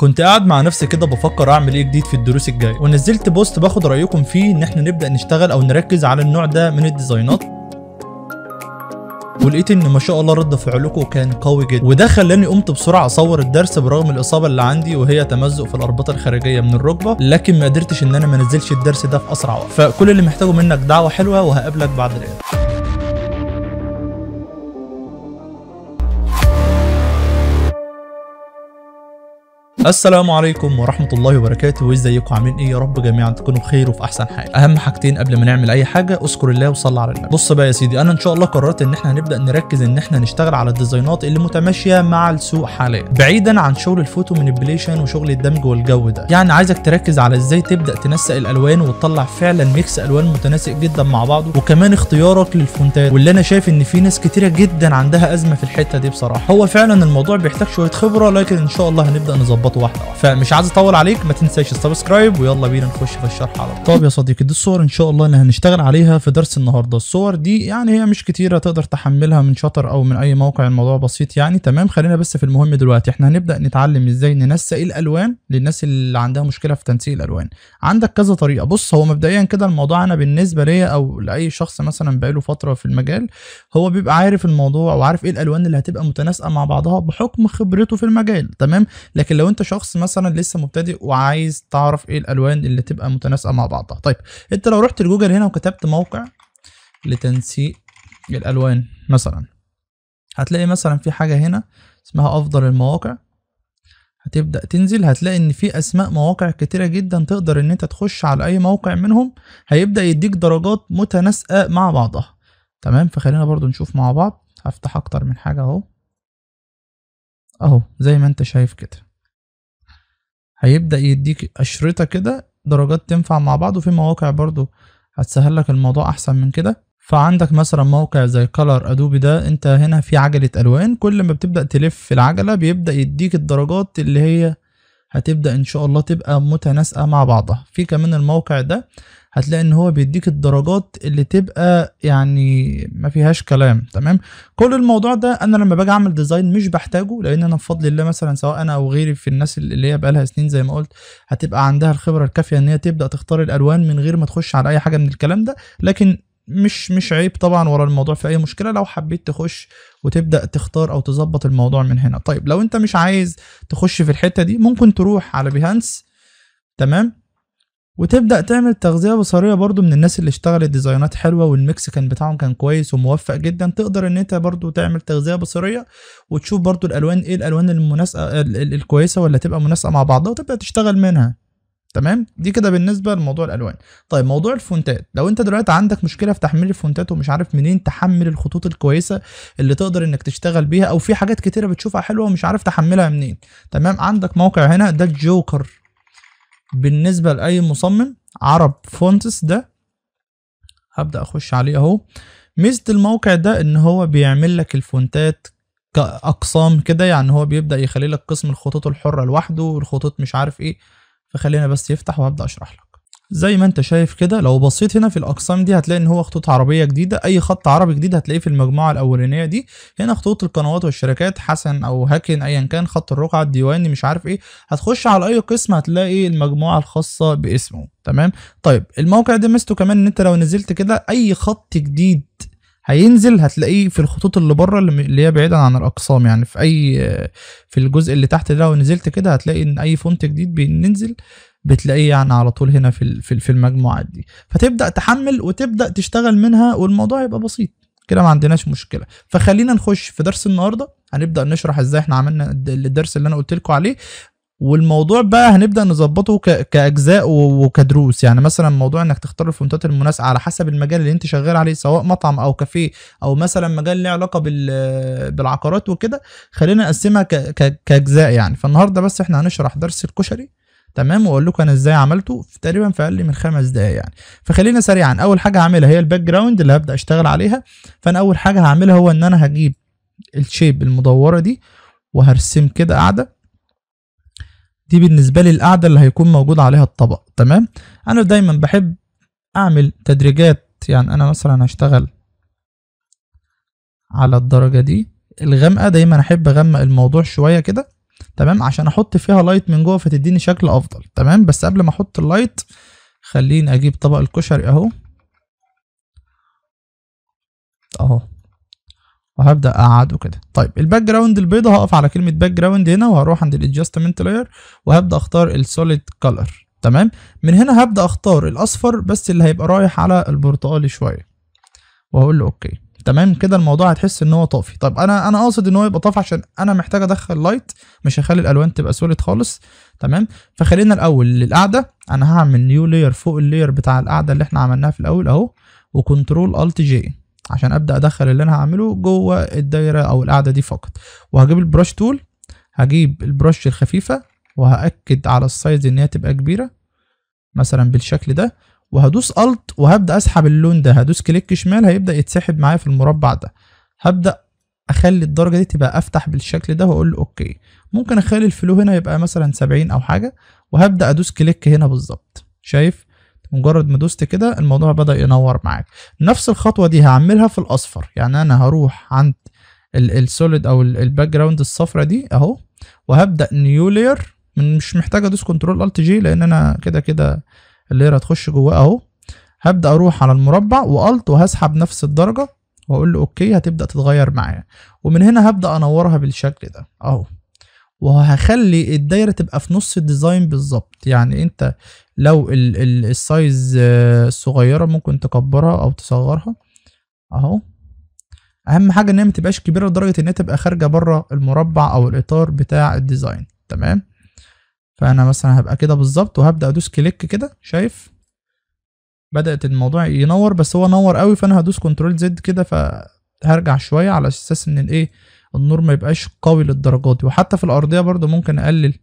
كنت قاعد مع نفسي كده بفكر اعمل ايه جديد في الدروس الجايه ونزلت بوست باخد رايكم فيه ان احنا نبدا نشتغل او نركز على النوع ده من الديزاينات ولقيت ان ما شاء الله رد فعلكم كان قوي جدا وده خلاني قمت بسرعه اصور الدرس برغم الاصابه اللي عندي وهي تمزق في الاربطه الخارجيه من الركبه لكن ما قدرتش ان انا ما انزلش الدرس ده في اسرع وقت فكل اللي محتاجه منك دعوه حلوه وهقابلك بعد الايه السلام عليكم ورحمه الله وبركاته وازيكم عاملين ايه يا رب جميعا تكونوا بخير وفي احسن حال اهم حاجتين قبل ما نعمل اي حاجه اذكر الله وصلي على النبي بص بقى يا سيدي انا ان شاء الله قررت ان احنا هنبدا نركز ان احنا نشتغل على الديزاينات اللي متماشيه مع السوق حاليا بعيدا عن شغل الفوتو مانيبيليشن وشغل الدمج والجو ده يعني عايزك تركز على ازاي تبدا تنسق الالوان وتطلع فعلا ميكس الوان متناسق جدا مع بعضه وكمان اختيارك للفونتات واللي انا شايف ان في ناس كتيره جدا عندها ازمه في الحته دي بصراحه هو فعلا الموضوع بيحتاج شويه خبره لكن ان شاء الله هنبدا نظبط خطوه واحده واحده فمش عايز اطول عليك ما تنساش السبسكرايب ويلا بينا نخش في الشرح على طول طب يا صديقي دي الصور ان شاء الله اللي هنشتغل عليها في درس النهارده الصور دي يعني هي مش كتيره تقدر تحملها من شطر او من اي موقع الموضوع بسيط يعني تمام خلينا بس في المهم دلوقتي احنا هنبدا نتعلم ازاي ننسق الالوان للناس اللي عندها مشكله في تنسيق الالوان عندك كذا طريقه بص هو مبدئيا كده الموضوع انا بالنسبه ليا او لاي شخص مثلا بقاله فتره في المجال هو بيبقى عارف الموضوع وعارف ايه الالوان اللي هتبقى متناسقه مع بعضها بحكم خبرته في المجال تمام لكن لو انت شخص مثلا لسه مبتدئ وعايز تعرف ايه الالوان اللي تبقى متناسقه مع بعضها طيب انت لو رحت لجوجل هنا وكتبت موقع لتنسيق الالوان مثلا هتلاقي مثلا في حاجه هنا اسمها افضل المواقع هتبدا تنزل هتلاقي ان في اسماء مواقع كتيره جدا تقدر ان انت تخش على اي موقع منهم هيبدا يديك درجات متناسقه مع بعضها تمام فخلينا برضو نشوف مع بعض هفتح اكتر من حاجه اهو اهو زي ما انت شايف كده هيبدأ يديك اشرطه كده درجات تنفع مع بعض وفي مواقع برضو هتسهل لك الموضوع أحسن من كده فعندك مثلا موقع زي كلر ادوبي ده انت هنا في عجلة الوان كل ما بتبدأ تلف العجلة بيبدأ يديك الدرجات اللي هي هتبدأ ان شاء الله تبقى متناسقة مع بعضها في كمان الموقع ده هتلاقي ان هو بيديك الدرجات اللي تبقى يعني ما فيهاش كلام تمام كل الموضوع ده انا لما باجي اعمل ديزاين مش بحتاجه لان انا بفضل الله مثلا سواء انا او غيري في الناس اللي هي بقالها سنين زي ما قلت هتبقى عندها الخبره الكافيه ان هي تبدا تختار الالوان من غير ما تخش على اي حاجه من الكلام ده لكن مش مش عيب طبعا ورا الموضوع في اي مشكله لو حبيت تخش وتبدا تختار او تظبط الموضوع من هنا طيب لو انت مش عايز تخش في الحته دي ممكن تروح على بيهانس تمام وتبدا تعمل تغذيه بصريه برضو من الناس اللي اشتغلت ديزاينات حلوه والميكس كان بتاعهم كان كويس وموفق جدا تقدر ان انت برضو تعمل تغذيه بصريه وتشوف برضو الالوان ايه الالوان المناسبه الكويسه ولا تبقى مناسبه مع بعضها وتبدا تشتغل منها تمام دي كده بالنسبه لموضوع الالوان طيب موضوع الفونتات لو انت دلوقتي عندك مشكله في تحميل الفونتات ومش عارف منين تحمل الخطوط الكويسه اللي تقدر انك تشتغل بيها او في حاجات كتيره بتشوفها حلوه ومش عارف تحملها منين تمام عندك موقع هنا ده الجوكر بالنسبة لأي مصمم عرب فونتس ده هبدأ أخش عليه أهو ميزة الموقع ده إن هو بيعمل لك الفونتات كأقسام كده يعني هو بيبدأ يخلي لك قسم الخطوط الحرة لوحده والخطوط مش عارف إيه فخلينا بس يفتح وهبدأ أشرح لك زي ما انت شايف كده لو بصيت هنا في الاقسام دي هتلاقي ان هو خطوط عربيه جديده اي خط عربي جديد هتلاقيه في المجموعه الاولانيه دي هنا خطوط القنوات والشركات حسن او هاكن ايا كان خط الرقعه الديواني مش عارف ايه هتخش على اي قسم هتلاقي المجموعه الخاصه باسمه تمام طيب الموقع ده ميزته كمان ان انت لو نزلت كده اي خط جديد هينزل هتلاقيه في الخطوط اللي بره اللي هي بعيدا عن الاقسام يعني في اي في الجزء اللي تحت ده لو نزلت كده هتلاقي ان اي فونت جديد بينزل بتلاقيه يعني على طول هنا في في المجموعات دي فتبدا تحمل وتبدا تشتغل منها والموضوع يبقى بسيط كده ما عندناش مشكله فخلينا نخش في درس النهارده هنبدا نشرح ازاي احنا عملنا الدرس اللي انا قلت لكم عليه والموضوع بقى هنبدا نظبطه كاجزاء وكدروس يعني مثلا موضوع انك تختار الفونتات المناسبه على حسب المجال اللي انت شغال عليه سواء مطعم او كافيه او مثلا مجال له علاقه بالعقارات وكده خلينا نقسمها كاجزاء يعني فالنهارده بس احنا هنشرح درس الكشري تمام واقول لكم انا ازاي عملته في تقريبا في اقل من خمس دقايق يعني فخلينا سريعا اول حاجه هعملها هي الباك جراوند اللي هبدا اشتغل عليها فانا اول حاجه هعملها هو ان انا هجيب الشيب المدوره دي وهرسم كده قاعده دي بالنسبه لي القاعده اللي هيكون موجود عليها الطبق تمام انا دايما بحب اعمل تدريجات يعني انا مثلا هشتغل على الدرجه دي الغامقه دايما احب اغمق الموضوع شويه كده تمام عشان احط فيها لايت من جوه فتديني شكل افضل تمام بس قبل ما احط اللايت خليني اجيب طبق الكشري اهو اهو وهبدا اقعده كده طيب الباك جراوند البيضه هقف على كلمه باك جراوند هنا وهروح عند الادجستمنت لاير وهبدا اختار السوليد كلر تمام من هنا هبدا اختار الاصفر بس اللي هيبقى رايح على البرتقالي شويه وهقول له اوكي تمام كده الموضوع هتحس ان هو طافي طب انا انا قاصد ان هو يبقى طافي عشان انا محتاج ادخل لايت مش هخلي الالوان تبقى سوليد خالص تمام فخلينا الاول للقعده انا هعمل نيو لاير فوق اللاير بتاع القعده اللي احنا عملناها في الاول اهو وكنترول الت جي عشان ابدا ادخل اللي انا هعمله جوه الدايره او القعده دي فقط وهجيب البرش تول هجيب البرش الخفيفه وهاكد على السايز ان هي تبقى كبيره مثلا بالشكل ده وهدوس الت وهبدا اسحب اللون ده هدوس كليك شمال هيبدا يتسحب معايا في المربع ده هبدا اخلي الدرجه دي تبقى افتح بالشكل ده واقول له اوكي ممكن اخلي الفلو هنا يبقى مثلا 70 او حاجه وهبدا ادوس كليك هنا بالظبط شايف مجرد ما دوست كده الموضوع بدا ينور معاك نفس الخطوه دي هعملها في الاصفر يعني انا هروح عند السوليد او الباك جراوند الصفرة دي اهو وهبدا نيو لاير مش محتاج ادوس كنترول الت جي لان انا كده كده الليره تخش جواه اهو هبدا اروح على المربع والت وهسحب نفس الدرجه واقول له اوكي هتبدا تتغير معايا ومن هنا هبدا انورها بالشكل ده اهو وهخلي الدايره تبقى في نص الديزاين بالظبط يعني انت لو السايز آه، الصغيره ممكن تكبرها او تصغرها اهو اهم حاجه ان هي ما تبقاش كبيره لدرجه ان هي تبقى خارجه بره المربع او الاطار بتاع الديزاين تمام فانا مثلا هبقى كده بالظبط وهبدا ادوس كليك كده شايف بدات الموضوع ينور بس هو نور قوي فانا هدوس كنترول زد كده فهرجع شويه على اساس ان الايه النور ما يبقاش قوي للدرجات دي وحتى في الارضيه برضو ممكن اقلل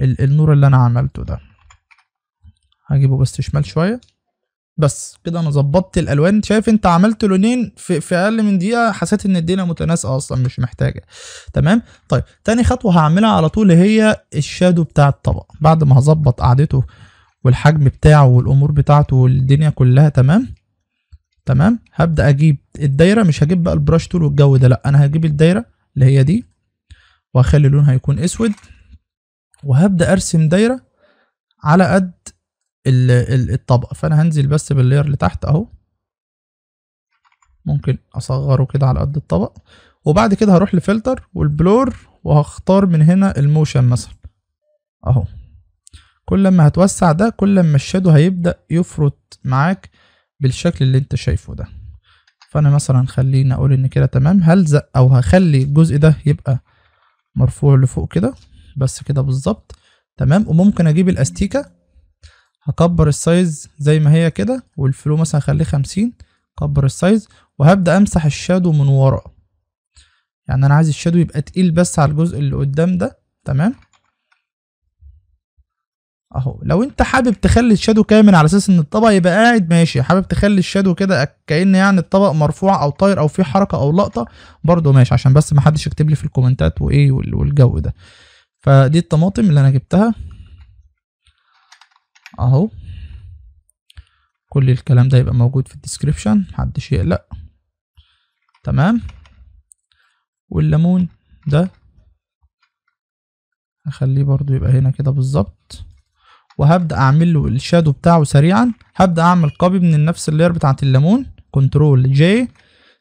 النور اللي انا عملته ده هجيبه بس شمال شويه بس كده انا ظبطت الالوان شايف انت عملت لونين في, في اقل من دقيقه حسيت ان الدنيا متناسقه اصلا مش محتاجه تمام طيب تاني خطوه هعملها على طول هي الشادو بتاع الطبق بعد ما هظبط قعدته والحجم بتاعه والامور بتاعته والدنيا كلها تمام تمام هبدا اجيب الدايره مش هجيب بقى البراش تول والجو ده لا انا هجيب الدايره اللي هي دي وهخلي لونها يكون اسود وهبدا ارسم دايره على قد الطبقه فانا هنزل بس باللير اللي تحت اهو ممكن اصغره كده على قد الطبق وبعد كده هروح لفلتر والبلور وهختار من هنا الموشن مثلا اهو كل ما هتوسع ده كل ما الشادو هيبدأ يفرط معاك بالشكل اللي انت شايفه ده فانا مثلا خلينا اقول ان كده تمام هلزق او هخلي الجزء ده يبقى مرفوع لفوق كده بس كده بالظبط تمام وممكن اجيب الاستيكه هكبر السايز زي ما هي كده والفلو مثلا هخليه خمسين كبر السايز وهبدأ امسح الشادو من ورا يعني انا عايز الشادو يبقى تقيل بس على الجزء اللي قدام ده تمام اهو لو انت حابب تخلي الشادو كامل على اساس ان الطبق يبقى قاعد ماشي حابب تخلي الشادو كده كأن يعني الطبق مرفوع او طاير او في حركة او لقطة برده ماشي عشان بس محدش يكتب لي في الكومنتات وايه والجو ده فدي الطماطم اللي انا جبتها اهو كل الكلام ده يبقى موجود في الديسكريبشن محدش يقلق تمام والليمون ده هخليه برضو يبقى هنا كده بالظبط وهبدأ اعمل له الشادو بتاعه سريعا هبدأ اعمل كوبي من نفس اللير بتاعة الليمون كنترول جي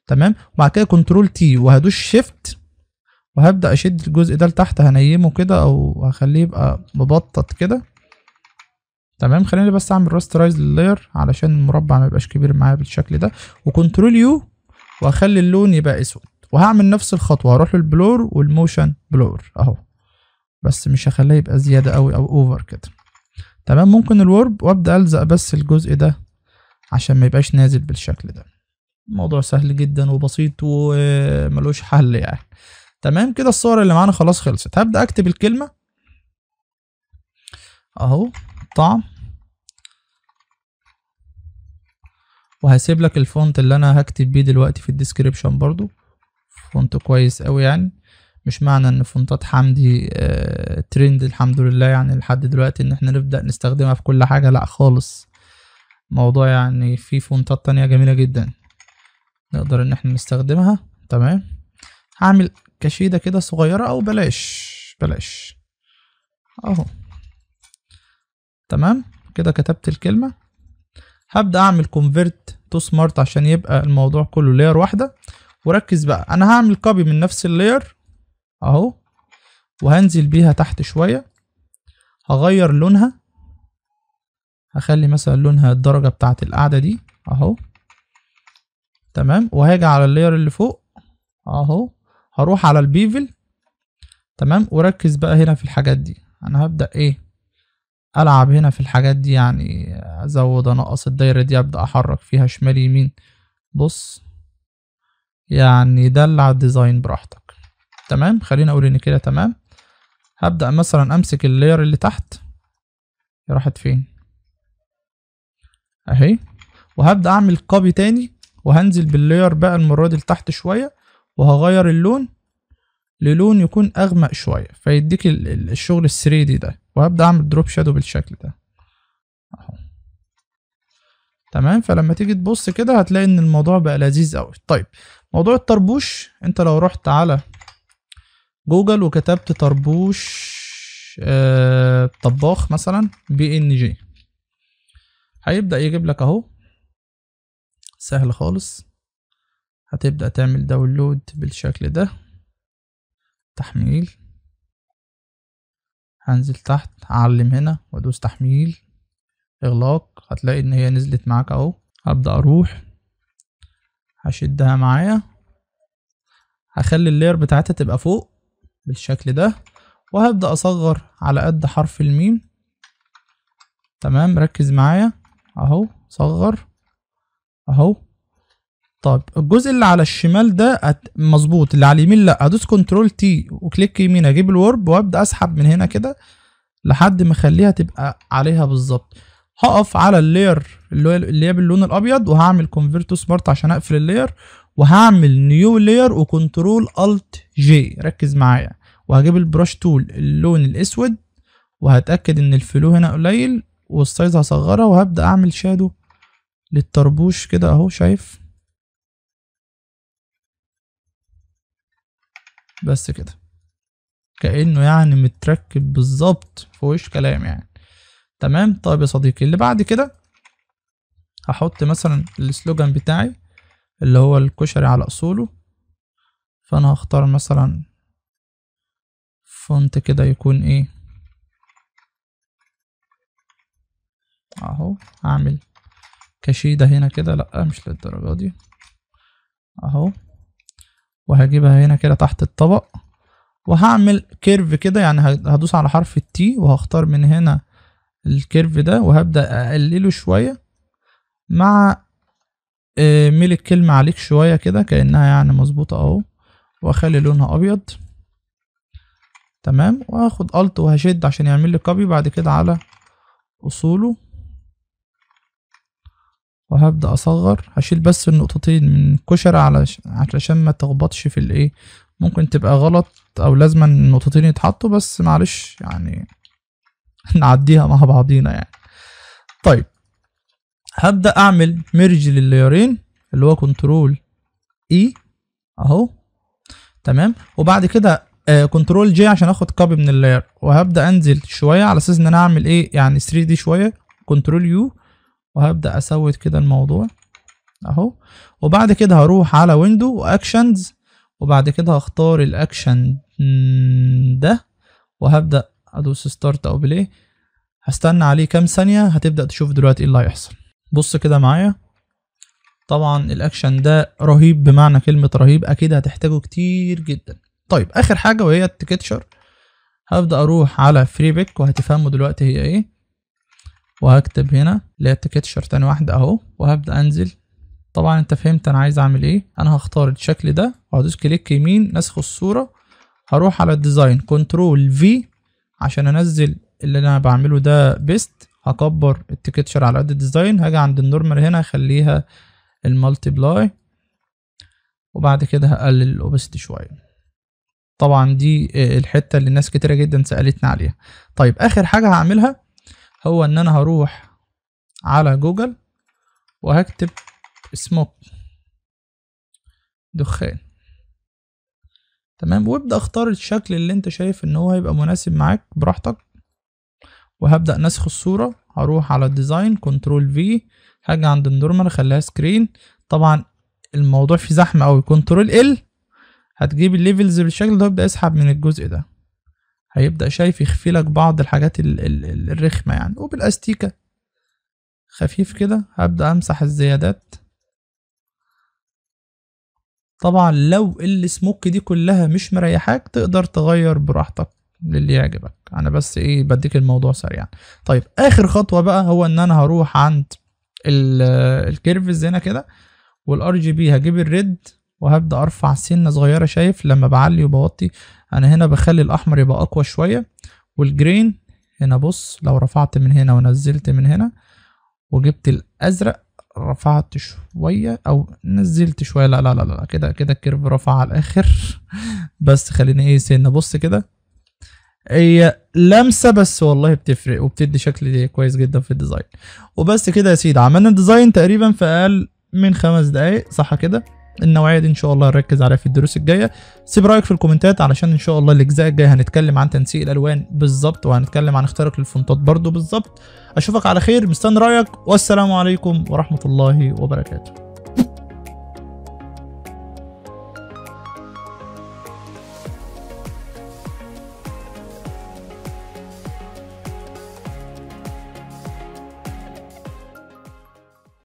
تمام وبعد كده كنترول تي وهدوش شيفت وهبدأ اشد الجزء ده لتحت هنيمه كده او هخليه يبقى مبطط كده تمام خليني بس اعمل راسترايز للاير علشان المربع ما يبقاش كبير معايا بالشكل ده وكنترول يو واخلي اللون يبقى اسود وهعمل نفس الخطوه هروح للبلور والموشن بلور اهو بس مش هخليه يبقى زياده قوي او اوفر كده تمام ممكن الورب وابدا الزق بس الجزء ده عشان ما يبقاش نازل بالشكل ده الموضوع سهل جدا وبسيط وملوش حل يعني تمام كده الصور اللي معانا خلاص خلصت هبدا اكتب الكلمه اهو طعم وهسيب لك الفونت اللي انا هكتب بيه دلوقتي في الديسكريبشن برضو فونت كويس قوي يعني مش معنى ان فونتات حمدي آه ترند الحمد لله يعني لحد دلوقتي ان احنا نبدأ نستخدمها في كل حاجة لا خالص موضوع يعني في فونتات تانية جميلة جدا نقدر ان احنا نستخدمها تمام هعمل كشيدة كده صغيرة او بلاش بلاش اهو تمام كده كتبت الكلمة هبدأ أعمل كونفرت تو سمارت عشان يبقى الموضوع كله لاير واحدة وركز بقى أنا هعمل كوبي من نفس اللاير أهو وهنزل بيها تحت شوية هغير لونها هخلي مثلا لونها الدرجة بتاعة القاعدة دي أهو تمام وهاجي على اللاير اللي فوق أهو هروح على البيفل تمام وركز بقى هنا في الحاجات دي أنا هبدأ إيه العب هنا في الحاجات دي يعني ازود انقص الدايرة دي ابدأ احرك فيها شمال يمين بص يعني دلع الديزاين براحتك تمام خلينا اقول ان كده تمام هبدأ مثلا امسك اللاير اللي تحت راحت فين اهي وهبدأ اعمل كوبي تاني وهنزل باللاير بقى المرة دي لتحت شوية وهغير اللون للون يكون اغمق شوية فيديك الشغل ال 3 دي ده وهبدأ اعمل دروب شادو بالشكل ده أحو. تمام فلما تيجي تبص كده هتلاقي ان الموضوع بقى لذيذ قوي طيب موضوع الطربوش انت لو رحت على جوجل وكتبت طربوش آه، طباخ مثلا بي ان جي هيبدأ يجيب لك اهو سهل خالص هتبدأ تعمل داونلود بالشكل ده تحميل هنزل تحت اعلم هنا وادوس تحميل اغلاق هتلاقي ان هي نزلت معاك اهو هبدا اروح هشدها معايا هخلي اللير بتاعتها تبقى فوق بالشكل ده وهبدا اصغر على قد حرف الميم تمام ركز معايا اهو صغر اهو طيب الجزء اللي على الشمال ده مظبوط اللي على اليمين لا هدوس كنترول تي وكليك يمين اجيب الورب وابدا اسحب من هنا كده لحد ما اخليها تبقى عليها بالظبط هقف على اللاير اللي هي باللون الابيض وهعمل كونفرت سمارت عشان اقفل اللاير وهعمل نيو لاير وكنترول الت جي ركز معايا وهجيب البرش تول اللون الاسود وهتاكد ان الفلو هنا قليل والسايز هصغرها وهبدا اعمل شادو للطربوش كده اهو شايف بس كده كأنه يعني متركب بالظبط فوش كلام يعني تمام طيب يا صديقي اللي بعد كده هحط مثلا السلوجان بتاعي اللي هو الكشري على اصوله فانا هختار مثلا فونت كده يكون ايه اهو هعمل كشيدة هنا كده لأ مش للدرجة دي اهو وهجيبها هنا كده تحت الطبق وهعمل كيرف كده يعني هدوس على حرف التي وهختار من هنا الكيرف ده وهبدأ أقلله شوية مع آه، ميل الكلمة عليك شوية كده كأنها يعني مظبوطة اهو وأخلي لونها أبيض تمام وهاخد ألت وهشد عشان يعمل لي كوبي بعد كده على أصوله وهبدأ أصغر هشيل بس النقطتين من الكشري علشان ما تخبطش في الايه ممكن تبقى غلط او لازما النقطتين يتحطوا بس معلش يعني نعديها مع بعضينا يعني طيب هبدأ أعمل ميرج لللايرين اللي هو كنترول اي e اهو تمام وبعد كده كنترول آه، جي عشان اخد كوبي من اللاير وهبدا انزل شويه على اساس ان انا اعمل ايه يعني 3 دي شويه كنترول يو وهبدأ اسود كده الموضوع اهو وبعد كده هروح على ويندو واكشنز وبعد كده هختار الاكشن ده وهبدأ ادوس ستارت او بلاي هستنى عليه كام ثانية هتبدأ تشوف دلوقتي ايه اللي هيحصل بص كده معايا طبعا الاكشن ده رهيب بمعنى كلمة رهيب اكيد هتحتاجه كتير جدا طيب اخر حاجة وهي التيكتشر هبدأ اروح على فري بيك وهتفهموا دلوقتي هي ايه وهكتب هنا اللي شير تاني واحدة اهو وهبدأ انزل طبعا انت فهمت انا عايز اعمل ايه انا هختار الشكل ده وهدوس كليك يمين نسخ الصورة هروح على الديزاين كنترول في عشان انزل اللي انا بعمله ده بيست هكبر التكتشر على قد الديزاين هاجي عند النورمال هنا اخليها المالتي بلاي وبعد كده هقلل الاوبست شوية طبعا دي آه، الحتة اللي ناس كتيرة جدا سألتنا عليها طيب اخر حاجة هعملها هو ان انا هروح على جوجل وهكتب سموك دخان تمام وابدأ اختار الشكل اللي انت شايف ان هو هيبقى مناسب معاك براحتك وهبدأ نسخ الصورة هروح على الديزاين كنترول في هاجي عند النورمال اخليها سكرين طبعا الموضوع فيه زحمة اوي كنترول ال هتجيب الليفلز بالشكل ده وابدأ اسحب من الجزء ده هيبدا شايف يخفي لك بعض الحاجات الـ الـ الرخمه يعني وبالاستيكه خفيف كده هبدا امسح الزيادات طبعا لو السموك دي كلها مش مريحاك تقدر تغير براحتك للي يعجبك انا بس ايه بديك الموضوع سريعا طيب اخر خطوه بقى هو ان انا هروح عند الكيرفز هنا كده والار جي بي هجيب الريد وهبدا ارفع سنه صغيره شايف لما بعلي وبوطي انا هنا بخلي الاحمر يبقى اقوى شوية والجرين هنا بص لو رفعت من هنا ونزلت من هنا وجبت الازرق رفعت شوية او نزلت شوية لا لا لا لا كده كده الكيرف رفع على الاخر بس خليني ايه سنة بص كده هي لمسه بس والله بتفرق وبتدي شكل كويس جدا في الديزاين وبس كده يا سيدي عملنا الديزاين تقريبا في اقل من خمس دقايق صح كده النوعيه دي ان شاء الله هنركز عليها في الدروس الجايه سيب رايك في الكومنتات علشان ان شاء الله الاجزاء الجايه هنتكلم عن تنسيق الالوان بالظبط وهنتكلم عن اختراق الفونتات برضو بالظبط اشوفك على خير مستني رايك والسلام عليكم ورحمه الله وبركاته